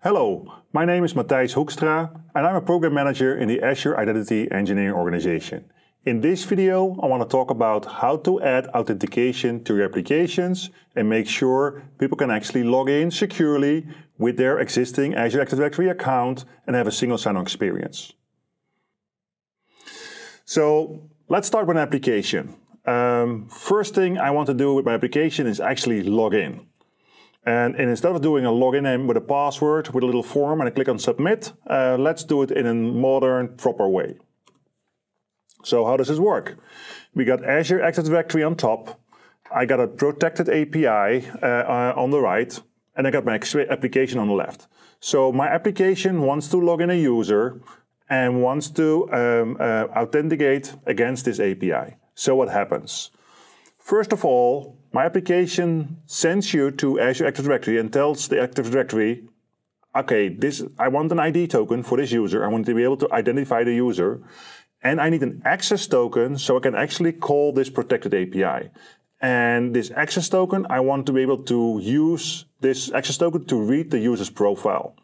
Hello, my name is Matthijs Hoekstra and I'm a program manager in the Azure Identity Engineering organization. In this video, I want to talk about how to add authentication to your applications and make sure people can actually log in securely with their existing Azure Active Directory account and have a single sign-on experience. So let's start with an application. Um, first thing I want to do with my application is actually log in. And, and, instead of doing a login name with a password, with a little form, and I click on submit, uh, let's do it in a modern, proper way. So how does this work? We got Azure Active Directory on top. I got a protected API uh, uh, on the right, and I got my application on the left. So my application wants to log in a user and wants to um, uh, authenticate against this API. So what happens? First of all, my application sends you to Azure Active Directory and tells the Active Directory, okay, this I want an ID token for this user. I want to be able to identify the user. And I need an access token so I can actually call this protected API. And this access token, I want to be able to use this access token to read the user's profile.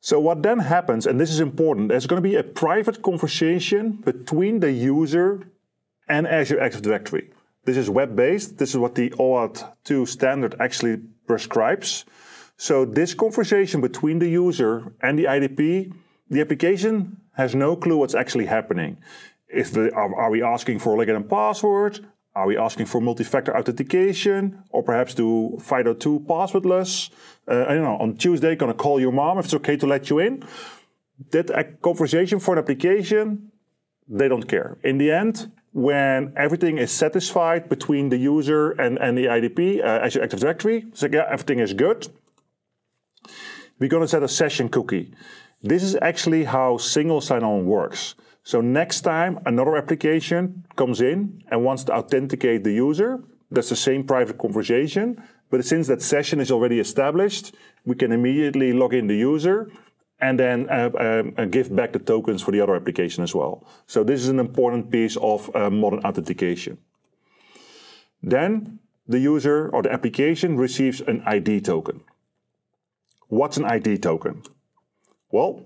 So what then happens, and this is important, there's going to be a private conversation between the user and Azure Active Directory. This is web-based. This is what the OAuth 2 standard actually prescribes. So this conversation between the user and the IDP, the application has no clue what's actually happening. The, are, are, we asking for a login and password? Are we asking for multi-factor authentication? Or perhaps do FIDO2 passwordless? Uh, I don't know, on Tuesday, gonna call your mom if it's okay to let you in. That conversation for an application, they don't care. In the end, when everything is satisfied between the user and, and the IDP uh, as your Active Directory. So yeah, everything is good. We're going to set a session cookie. This is actually how single sign-on works. So next time another application comes in and wants to authenticate the user, that's the same private conversation, but since that session is already established, we can immediately log in the user and then uh, um, uh, give back the tokens for the other application as well. So this is an important piece of uh, modern authentication. Then the user or the application receives an ID token. What's an ID token? Well,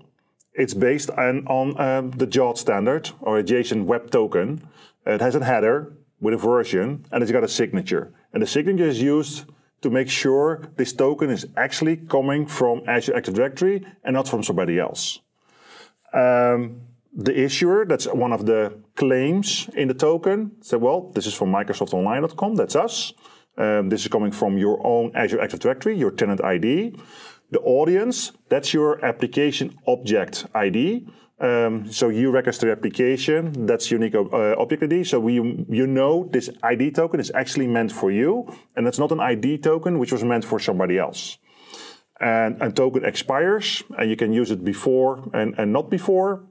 it's based on, on um, the JWT standard or JSON web token. It has a header with a version and it's got a signature. And the signature is used to make sure this token is actually coming from Azure Active Directory and not from somebody else. Um, the issuer, that's one of the claims in the token, said, well, this is from microsoftonline.com, that's us. Um, this is coming from your own Azure Active Directory, your tenant ID. The audience, that's your application object ID. Um, so you register application. That's unique uh, object ID. So we, you know this ID token is actually meant for you, and it's not an ID token which was meant for somebody else. And a token expires, and you can use it before and, and not before.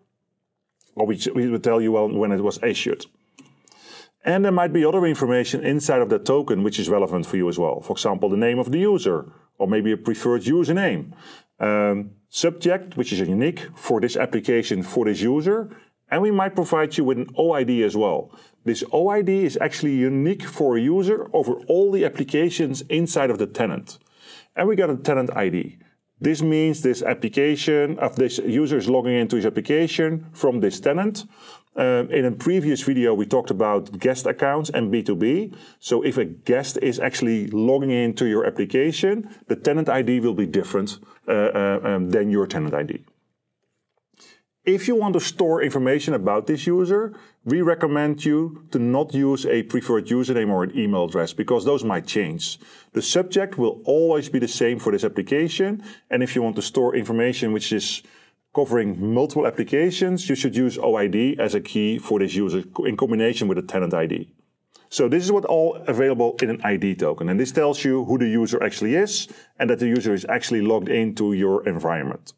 Or we, we will tell you when it was issued. And there might be other information inside of that token which is relevant for you as well. For example, the name of the user, or maybe a preferred username um, subject, which is unique for this application, for this user, and we might provide you with an OID as well. This OID is actually unique for a user over all the applications inside of the tenant. And we got a tenant ID. This means this application of this user is logging into his application from this tenant, um, in a previous video, we talked about guest accounts and B2B. So if a guest is actually logging into your application, the tenant ID will be different uh, uh, um, than your tenant ID. If you want to store information about this user, we recommend you to not use a preferred username or an email address because those might change. The subject will always be the same for this application. And if you want to store information which is covering multiple applications, you should use OID as a key for this user in combination with a tenant ID. So this is what all available in an ID token. And this tells you who the user actually is and that the user is actually logged into your environment.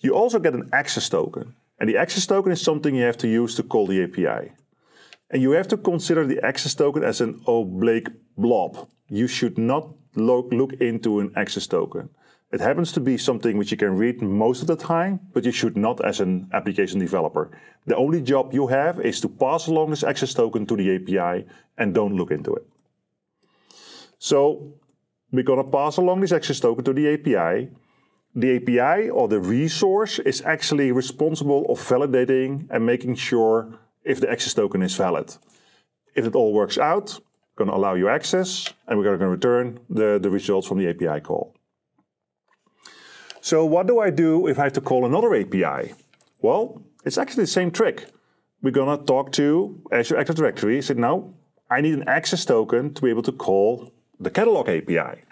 You also get an access token. And the access token is something you have to use to call the API. And you have to consider the access token as an oblique blob. You should not look into an access token. It happens to be something which you can read most of the time, but you should not as an application developer. The only job you have is to pass along this access token to the API and don't look into it. So we're going to pass along this access token to the API. The API or the resource is actually responsible of validating and making sure if the access token is valid. If it all works out, going to allow you access, and we're going to return the, the results from the API call. So what do I do if I have to call another API? Well, it's actually the same trick. We're going to talk to Azure Active Directory, say, now, I need an access token to be able to call the catalog API.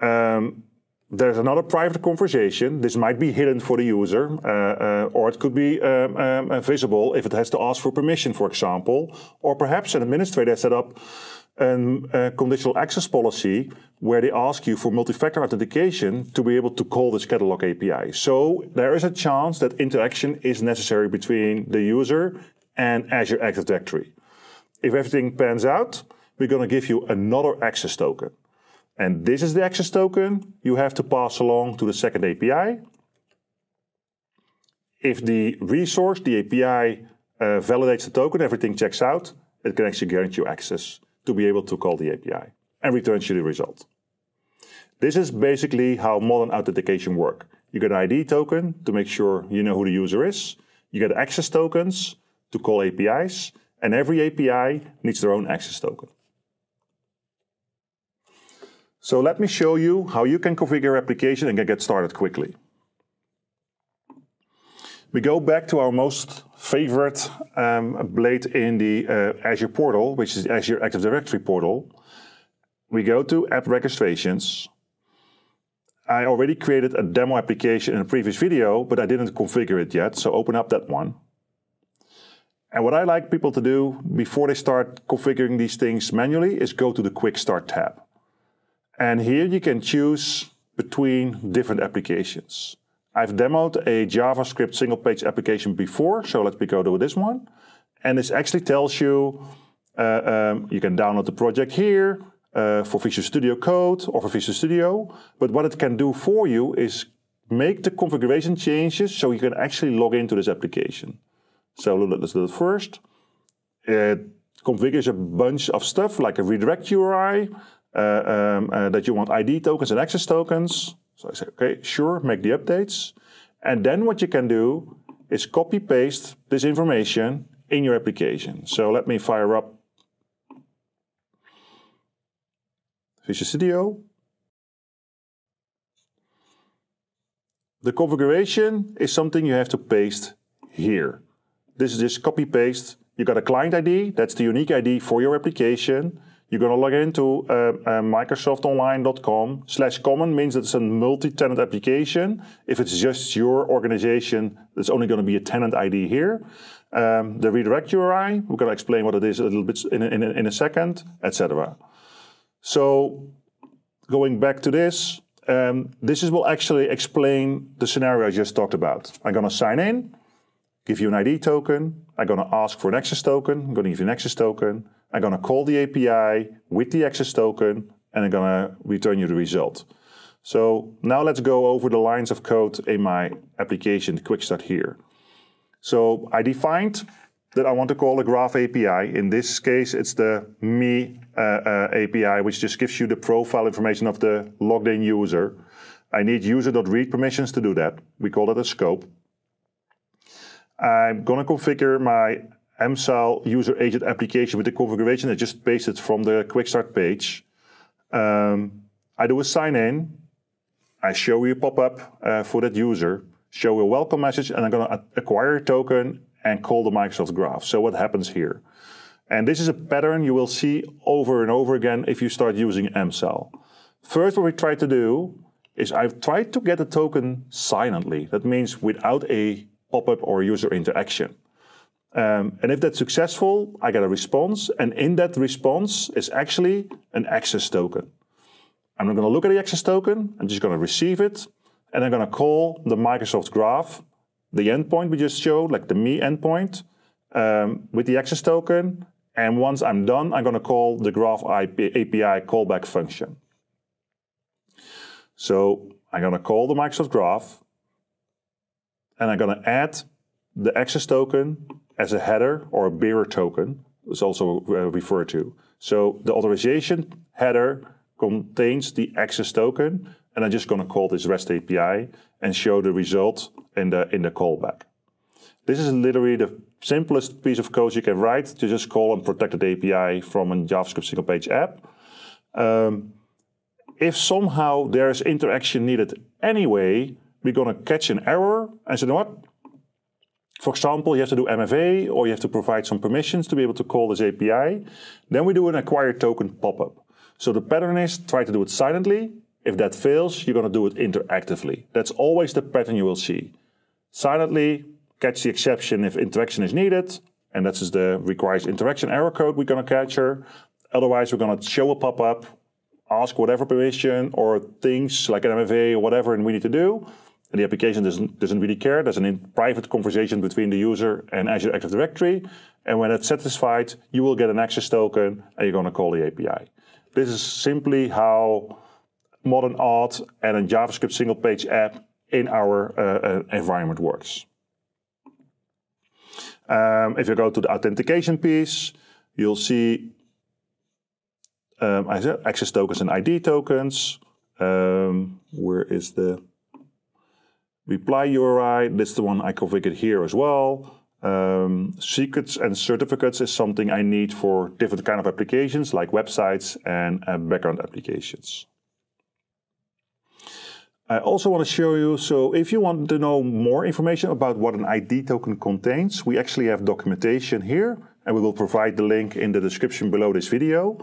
Um, there's another private conversation. This might be hidden for the user, uh, uh, or it could be um, um, uh, visible if it has to ask for permission, for example. Or perhaps an administrator set up a conditional access policy where they ask you for multi-factor authentication to be able to call this catalog API. So there is a chance that interaction is necessary between the user and Azure Active Directory. If everything pans out, we're going to give you another access token. And this is the access token you have to pass along to the second API. If the resource, the API, uh, validates the token, everything checks out, it can actually guarantee you access to be able to call the API and return you the result. This is basically how modern authentication work. You get an ID token to make sure you know who the user is. You get access tokens to call APIs, and every API needs their own access token. So let me show you how you can configure your application and get started quickly. We go back to our most favorite um, blade in the uh, Azure portal, which is Azure Active Directory portal. We go to app registrations. I already created a demo application in a previous video, but I didn't configure it yet, so open up that one. And what I like people to do before they start configuring these things manually is go to the Quick Start tab. And here you can choose between different applications. I've demoed a JavaScript single page application before, so let's go to this one. And this actually tells you, uh, um, you can download the project here uh, for Visual Studio Code or for Visual Studio. But what it can do for you is make the configuration changes so you can actually log into this application. So let's do it first. It configures a bunch of stuff like a redirect URI, uh, um, uh, that you want ID tokens and access tokens, so I say, okay, sure, make the updates. And then what you can do is copy paste this information in your application. So let me fire up Visual Studio. The configuration is something you have to paste here. This is just copy paste. You got a client ID, that's the unique ID for your application. You're going to log into uh, uh, microsoftonline.com slash common means that it's a multi-tenant application. If it's just your organization, it's only going to be a tenant ID here. Um, the redirect URI, we're going to explain what it is a little bit in a, in a, in a second, etc. So going back to this, um, this is, will actually explain the scenario I just talked about. I'm going to sign in, give you an ID token. I'm going to ask for an access token. I'm going to give you an access token. I'm going to call the API with the access token, and I'm going to return you the result. So now let's go over the lines of code in my application, quick start here. So I defined that I want to call a graph API. In this case, it's the me uh, uh, API, which just gives you the profile information of the logged in user. I need user.read permissions to do that. We call that a scope. I'm going to configure my MSAL user agent application with the configuration I just pasted from the quick start page. Um, I do a sign in. I show you a pop-up uh, for that user, show a welcome message, and I'm going to acquire a token and call the Microsoft Graph. So what happens here? And this is a pattern you will see over and over again if you start using MSAL. First, what we try to do is I've tried to get a token silently. That means without a pop-up or user interaction. Um, and if that's successful, I get a response. And in that response is actually an access token. I'm not going to look at the access token. I'm just going to receive it. And I'm going to call the Microsoft Graph, the endpoint we just showed, like the me endpoint, um, with the access token. And once I'm done, I'm going to call the Graph IP, API callback function. So I'm going to call the Microsoft Graph. And I'm going to add the access token as a header or a bearer token is also uh, referred to. So the authorization header contains the access token, and I'm just going to call this REST API and show the result in the, in the callback. This is literally the simplest piece of code you can write to just call a protected API from a JavaScript single page app. Um, if somehow there is interaction needed anyway, we're going to catch an error and say, you know what, for example, you have to do MFA or you have to provide some permissions to be able to call this API. Then we do an acquire token pop-up. So the pattern is try to do it silently. If that fails, you're going to do it interactively. That's always the pattern you will see. Silently, catch the exception if interaction is needed, and that is the requires interaction error code we're going to capture. Otherwise, we're going to show a pop-up, ask whatever permission or things like an MFA or whatever, and we need to do and the application doesn't, doesn't really care. There's a private conversation between the user and Azure Active Directory. And when it's satisfied, you will get an access token and you're going to call the API. This is simply how modern art and a JavaScript single page app in our uh, uh, environment works. Um, if you go to the authentication piece, you'll see um, access tokens and ID tokens. Um, where is the Reply URI, that's the one I configured here as well. Um, secrets and certificates is something I need for different kind of applications like websites and uh, background applications. I also want to show you, so if you want to know more information about what an ID token contains, we actually have documentation here and we will provide the link in the description below this video.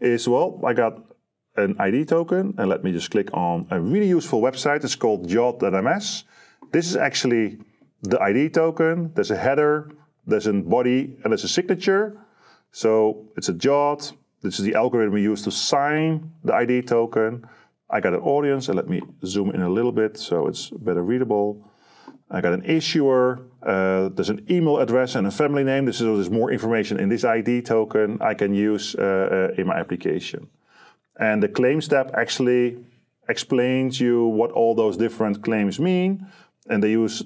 Is well, I got an ID token, and let me just click on a really useful website. It's called Jot.ms. This is actually the ID token. There's a header, there's a body, and there's a signature. So it's a Jot. This is the algorithm we use to sign the ID token. I got an audience, and let me zoom in a little bit so it's better readable. I got an issuer, uh, there's an email address and a family name. This is, there's more information in this ID token I can use uh, uh, in my application. And the claims tab actually explains you what all those different claims mean. And they use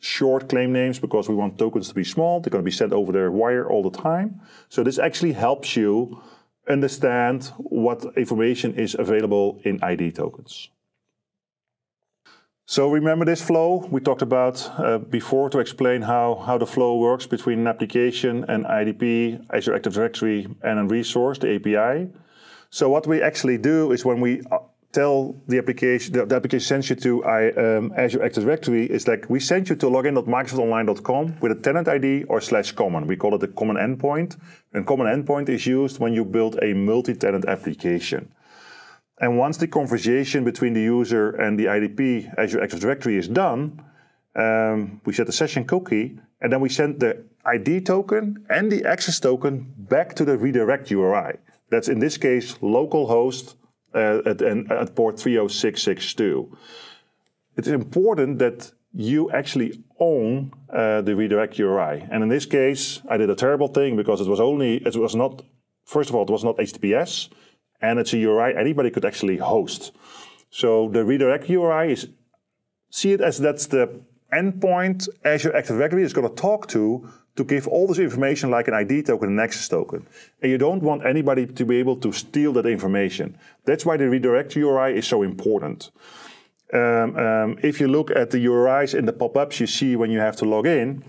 short claim names because we want tokens to be small. They're going to be sent over their wire all the time. So this actually helps you understand what information is available in ID tokens. So remember this flow we talked about uh, before to explain how, how the flow works between an application and IDP, Azure Active Directory, and a resource, the API. So what we actually do is when we uh, tell the application, the, the application sends you to I, um, Azure Active Directory, it's like we send you to login.microsoftonline.com with a tenant ID or slash common. We call it a common endpoint. And common endpoint is used when you build a multi-tenant application. And once the conversation between the user and the IDP Azure Active Directory is done, um, we set a session cookie, and then we send the ID token and the access token back to the redirect URI. That's in this case localhost uh, at, at port 30662. It's important that you actually own uh, the redirect URI. And in this case, I did a terrible thing because it was only, it was not, first of all, it was not HTTPS and it's a URI anybody could actually host. So the redirect URI is, see it as that's the endpoint Azure Active Directory is going to talk to to give all this information like an ID token, and access token. And you don't want anybody to be able to steal that information. That's why the redirect URI is so important. Um, um, if you look at the URIs in the pop-ups you see when you have to log in,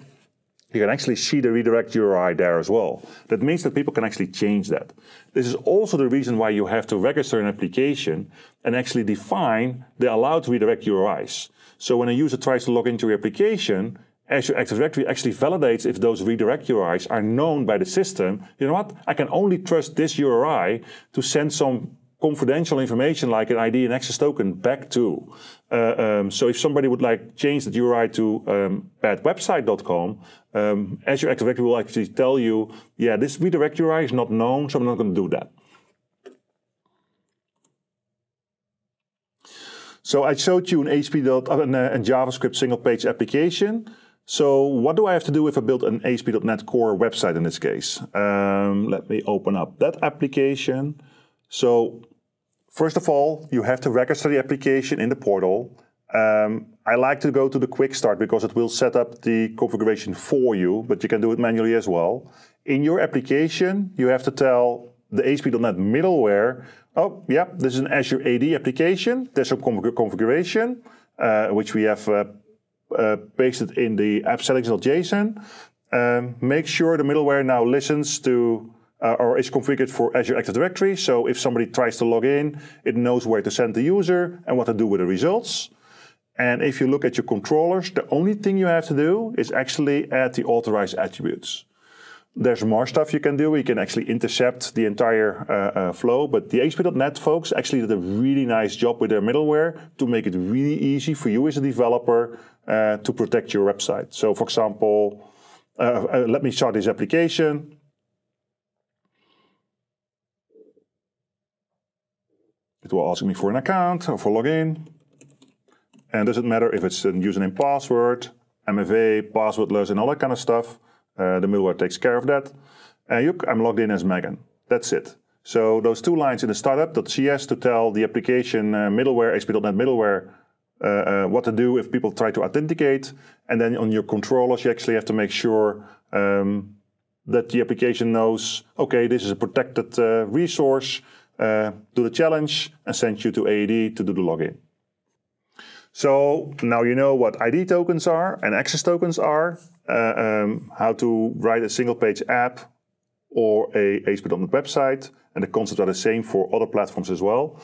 you can actually see the redirect URI there as well. That means that people can actually change that. This is also the reason why you have to register an application and actually define the allowed redirect URIs. So when a user tries to log into your application, Azure Active Directory actually validates if those redirect URIs are known by the system. You know what? I can only trust this URI to send some confidential information like an ID and access token back to. Uh, um, so if somebody would like change the URI to um, badwebsite.com, um, Azure Active Directory will actually tell you, yeah, this redirect URI is not known, so I'm not going to do that. So I showed you an ASP dot, uh, uh, JavaScript single page application. So what do I have to do if I build an ASP.NET Core website in this case? Um, let me open up that application. So first of all, you have to register the application in the portal. Um, I like to go to the quick start because it will set up the configuration for you, but you can do it manually as well. In your application, you have to tell the ASP.NET middleware oh, yeah, this is an Azure AD application. There's some configuration, uh, which we have uh, uh pasted in the app Um, make sure the middleware now listens to uh, or is configured for Azure Active Directory. So if somebody tries to log in, it knows where to send the user and what to do with the results. And if you look at your controllers, the only thing you have to do is actually add the authorized attributes there's more stuff you can do. You can actually intercept the entire uh, uh, flow. But the ASP.NET folks actually did a really nice job with their middleware to make it really easy for you as a developer uh, to protect your website. So, for example, uh, uh, let me start this application. It will ask me for an account or for login. And does not matter if it's a username, password, MFA, passwordless, and all that kind of stuff? Uh, the middleware takes care of that. And you, I'm logged in as Megan. That's it. So those two lines in the startup.cs to tell the application uh, middleware, ASP.NET middleware, uh, uh, what to do if people try to authenticate. And then on your controllers, you actually have to make sure um, that the application knows, okay, this is a protected uh, resource, uh, do the challenge, and send you to AED to do the login. So now you know what ID tokens are and access tokens are, uh, um, how to write a single page app or a HTML website, and the concepts are the same for other platforms as well.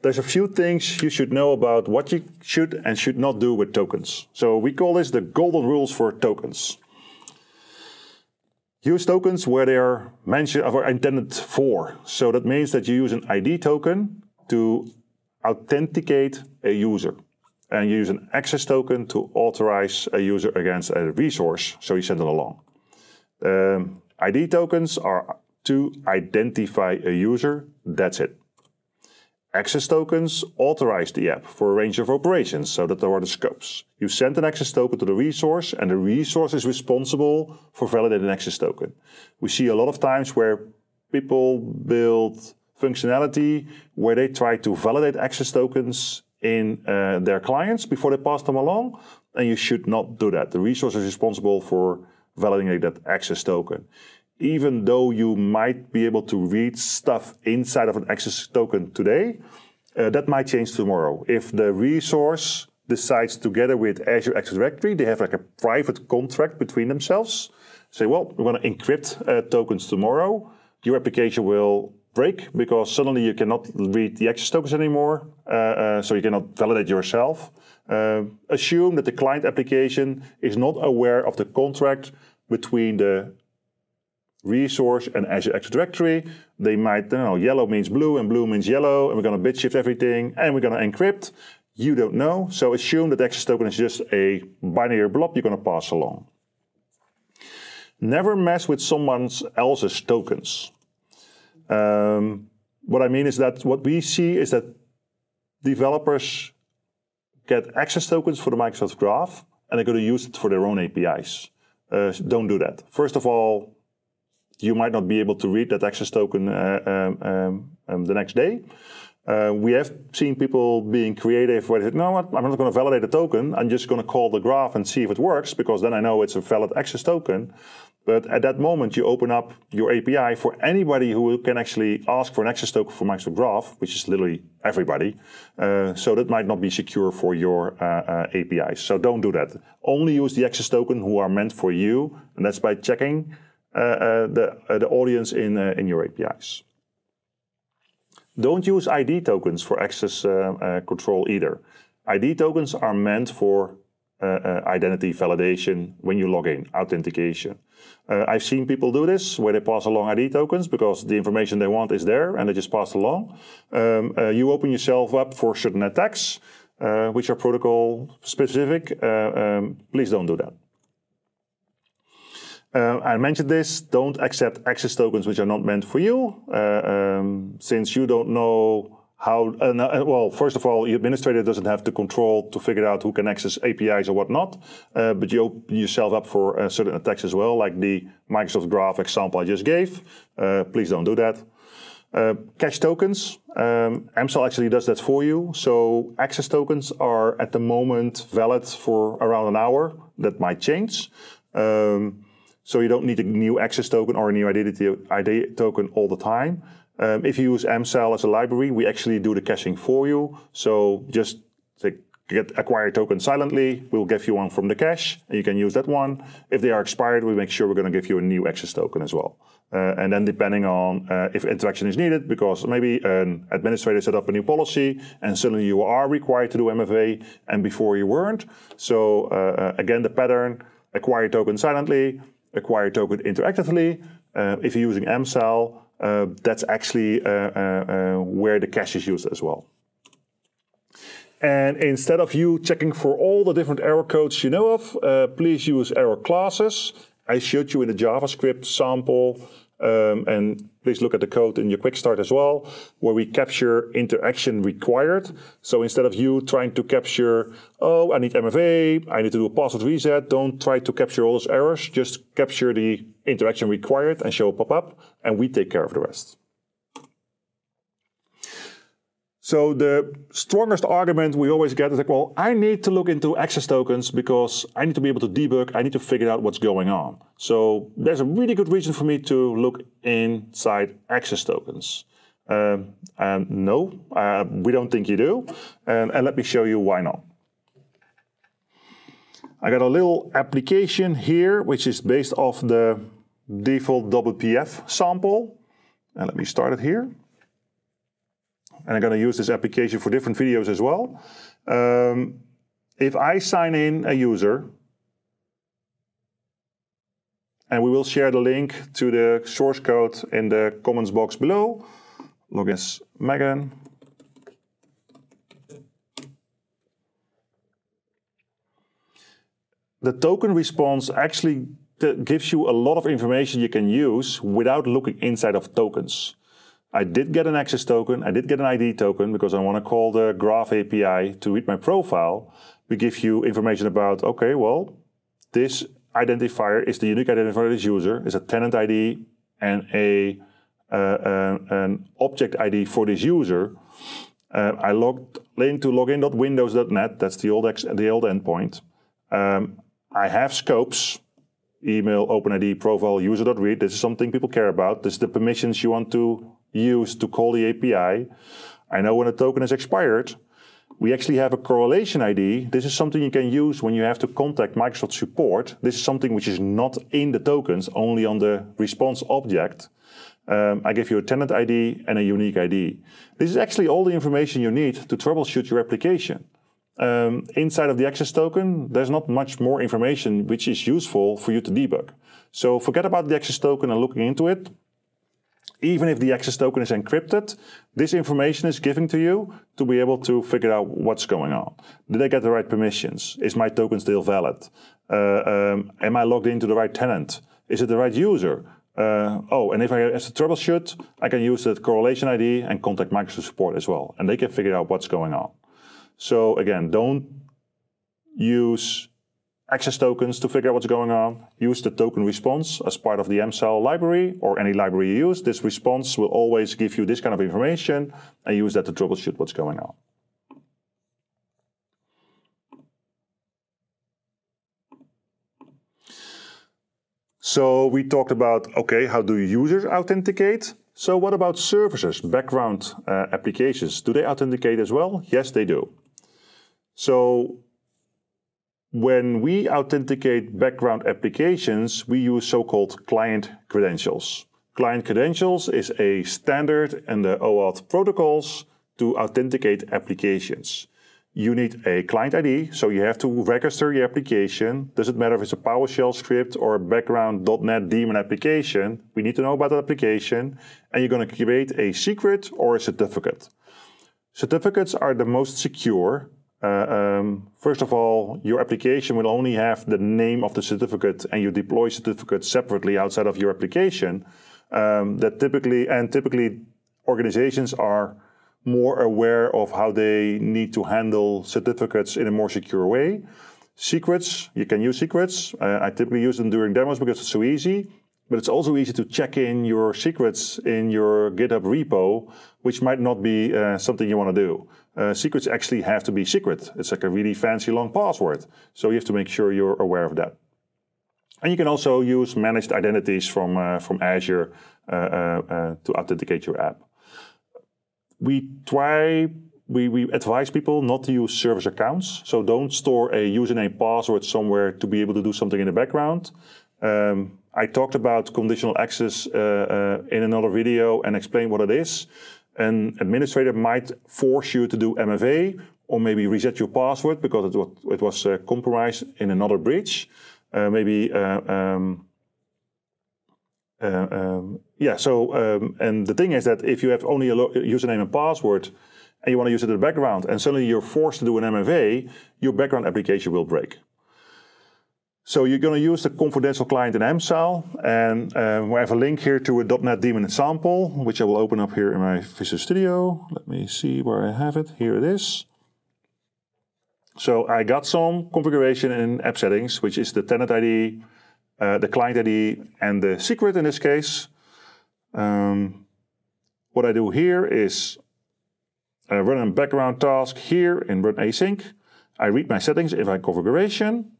There's a few things you should know about what you should and should not do with tokens. So we call this the golden rules for tokens. Use tokens where they are mentioned or intended for. So that means that you use an ID token to authenticate a user and use an access token to authorize a user against a resource, so you send it along. Um, ID tokens are to identify a user, that's it. Access tokens authorize the app for a range of operations, so that there are the scopes. You send an access token to the resource, and the resource is responsible for validating an access token. We see a lot of times where people build functionality where they try to validate access tokens in uh, their clients before they pass them along, and you should not do that. The resource is responsible for validating that access token. Even though you might be able to read stuff inside of an access token today, uh, that might change tomorrow. If the resource decides together with Azure Active Directory, they have like a private contract between themselves, say, well, we're going to encrypt uh, tokens tomorrow. Your application will break because suddenly you cannot read the access tokens anymore, uh, uh, so you cannot validate yourself. Uh, assume that the client application is not aware of the contract between the resource and Azure Active Directory. They might, you know, yellow means blue and blue means yellow, and we're going to bit shift everything, and we're going to encrypt. You don't know, so assume that access token is just a binary blob you're going to pass along. Never mess with someone else's tokens. Um, what I mean is that what we see is that developers get access tokens for the Microsoft Graph, and they're going to use it for their own APIs. Uh, don't do that. First of all, you might not be able to read that access token uh, um, um, um the next day. Uh, we have seen people being creative where they said, no, I'm not going to validate a token. I'm just going to call the graph and see if it works because then I know it's a valid access token. But at that moment, you open up your API for anybody who can actually ask for an access token for Microsoft Graph, which is literally everybody. Uh, so that might not be secure for your uh, uh APIs. So don't do that. Only use the access token who are meant for you, and that's by checking uh, uh, the the audience in in your APIs. Don't use ID tokens for access uh, uh, control either. ID tokens are meant for uh, uh, identity validation when you log in, authentication. Uh, I've seen people do this where they pass along ID tokens because the information they want is there and they just pass along. Um, uh, you open yourself up for certain attacks, which are protocol specific. Um, please don't do that. Uh, I mentioned this, don't accept access tokens which are not meant for you, uh, um, since you don't know how, uh, uh well, first of all, the administrator doesn't have the control to figure out who can access APIs or whatnot, uh, but you open yourself up for uh, certain attacks as well, like the Microsoft Graph example I just gave. please don't do that. Uh, tokens, um, actually does that for you. So access tokens are at the moment valid for around an hour. That might change. Um, so you don't need a new access token or a new identity ID token all the time. Um, if you use MCell as a library, we actually do the caching for you. So just get acquire token silently, we'll give you one from the cache, and you can use that one. If they are expired, we make sure we're going to give you a new access token as well. Uh, and then depending on uh, if interaction is needed, because maybe an administrator set up a new policy and suddenly you are required to do MFA and before you weren't. So uh, uh, again, the pattern, acquire token silently, acquire token interactively. Uh, if you're using MCell, uh, that's actually uh, uh, uh where the cache is used as well. And instead of you checking for all the different error codes you know of, uh, please use error classes. I showed you in the JavaScript sample um, and Please look at the code in your quick start as well, where we capture interaction required. So instead of you trying to capture, oh, I need MFA, I need to do a password reset, don't try to capture all those errors. Just capture the interaction required and show a pop-up, and we take care of the rest. So the strongest argument we always get is like, well, I need to look into access tokens because I need to be able to debug, I need to figure out what's going on. So there's a really good reason for me to look inside access tokens. Um, and no, uh, we don't think you do. And, and let me show you why not. I got a little application here, which is based off the default WPF sample. And let me start it here and I'm going to use this application for different videos as well. Um, if I sign in a user, and we will share the link to the source code in the comments box below. Log as Megan. The token response actually uh, gives you a lot of information you can use without looking inside of tokens. I did get an access token, I did get an ID token because I want to call the Graph API to read my profile. We give you information about, okay, well, this identifier is the unique identifier of this user, is a tenant ID and a uh, uh, an object ID for this user. Uh, I logged into login.windows.net, that's the old, the old endpoint. Um, I have scopes, email, OpenID, profile, user.read. This is something people care about. This is the permissions you want to used to call the API. I know when a token is expired. We actually have a correlation ID. This is something you can use when you have to contact Microsoft support. This is something which is not in the tokens, only on the response object. Um, I give you a tenant ID and a unique ID. This is actually all the information you need to troubleshoot your application. Um, inside of the access token, there's not much more information which is useful for you to debug. So forget about the access token and looking into it even if the access token is encrypted, this information is given to you to be able to figure out what's going on. Did I get the right permissions? Is my token still valid? Uh, um, am I logged into the right tenant? Is it the right user? Uh, oh, and if I have to troubleshoot, I can use that correlation ID and contact Microsoft support as well. And they can figure out what's going on. So again, don't use access tokens to figure out what's going on, use the token response as part of the MCell library or any library you use. This response will always give you this kind of information and use that to troubleshoot what's going on. So we talked about, okay, how do users authenticate? So what about services, background uh, applications? Do they authenticate as well? Yes, they do. So when we authenticate background applications, we use so-called client credentials. Client credentials is a standard in the OAuth protocols to authenticate applications. You need a client ID, so you have to register your application. Doesn't matter if it's a PowerShell script or a background.NET daemon application. We need to know about that application. And you're going to create a secret or a certificate. Certificates are the most secure uh, um, first of all, your application will only have the name of the certificate, and you deploy certificates separately outside of your application. Um, that typically and typically organizations are more aware of how they need to handle certificates in a more secure way. Secrets, you can use secrets. Uh, I typically use them during demos because it's so easy. But it's also easy to check in your secrets in your GitHub repo, which might not be uh, something you want to do uh, secrets actually have to be secret. It's like a really fancy long password. So you have to make sure you're aware of that. And you can also use managed identities from, uh, from Azure uh, uh, uh, to authenticate your app. We try, we, we advise people not to use service accounts. So don't store a username password somewhere to be able to do something in the background. Um, I talked about conditional access uh, in another video and explained what it is an administrator might force you to do MFA or maybe reset your password because it was, it was uh, compromised in another breach. Uh, maybe, uh, um, uh, um, yeah, so, um, and the thing is that if you have only a username and password and you want to use it in the background and suddenly you're forced to do an MFA, your background application will break. So you're going to use the confidential client in MSAL, and um, we have a link here to a .NET daemon example, which I will open up here in my Visual Studio. Let me see where I have it. Here it is. So I got some configuration in app settings, which is the tenant ID, uh, the client ID, and the secret in this case. Um, what I do here is I uh, run a background task here in run async. I read my settings if I configuration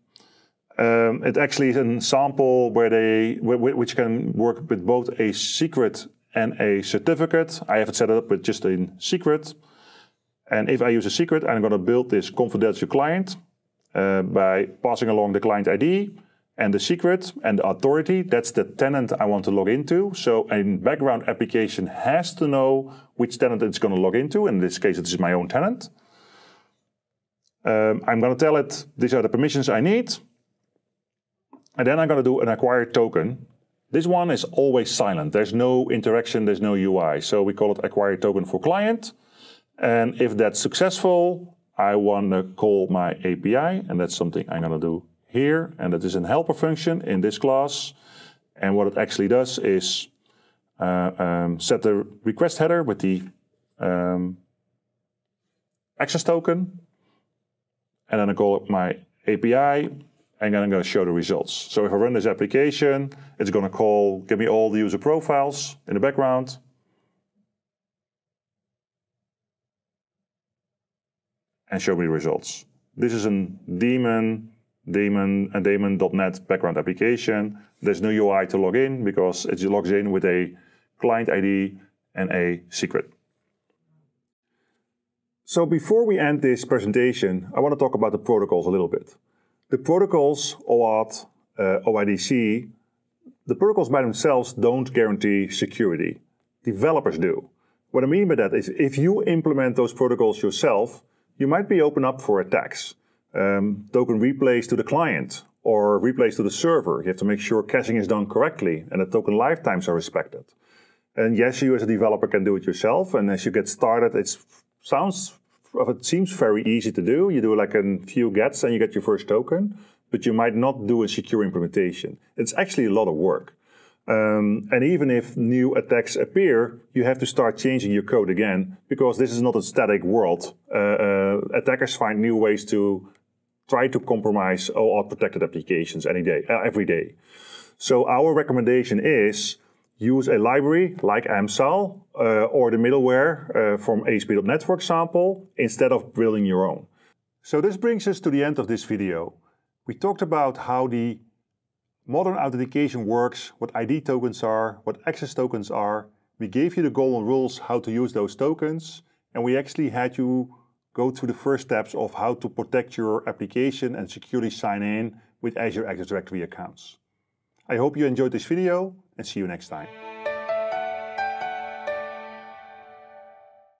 um, it actually is a sample where they, which can work with both a secret and a certificate. I have it set up with just a secret. And if I use a secret, I'm going to build this confidential client uh, by passing along the client ID and the secret and the authority. That's the tenant I want to log into. So a background application has to know which tenant it's going to log into. In this case, it is my own tenant. Um, I'm going to tell it these are the permissions I need. And then I'm going to do an acquired token. This one is always silent. There's no interaction, there's no UI. So we call it acquired token for client. And if that's successful, I want to call my API, and that's something I'm going to do here. And that is an helper function in this class. And what it actually does is uh, um, set the request header with the um, access token. And then I call up my API and then I'm going to show the results. So if I run this application, it's going to call, give me all the user profiles in the background. And show me the results. This is a daemon, daemon, a daemon.net background application. There's no UI to log in because it logs in with a client ID and a secret. So before we end this presentation, I want to talk about the protocols a little bit. The protocols, OAuth, uh, OIDC, the protocols by themselves don't guarantee security. Developers do. What I mean by that is if you implement those protocols yourself, you might be open up for attacks. Um, token replays to the client or replays to the server. You have to make sure caching is done correctly and the token lifetimes are respected. And yes, you as a developer can do it yourself. And as you get started, it sounds it seems very easy to do. You do like a few gets and you get your first token, but you might not do a secure implementation. It's actually a lot of work. Um, and even if new attacks appear, you have to start changing your code again because this is not a static world. Uh, uh, attackers find new ways to try to compromise all protected applications any day, uh, every day. So our recommendation is use a library like AMSAL uh, or the middleware uh, from ASP.NET, for example, instead of building your own. So this brings us to the end of this video. We talked about how the modern authentication works, what ID tokens are, what access tokens are. We gave you the golden rules how to use those tokens, and we actually had you go through the first steps of how to protect your application and securely sign in with Azure Active Directory accounts. I hope you enjoyed this video and see you next time.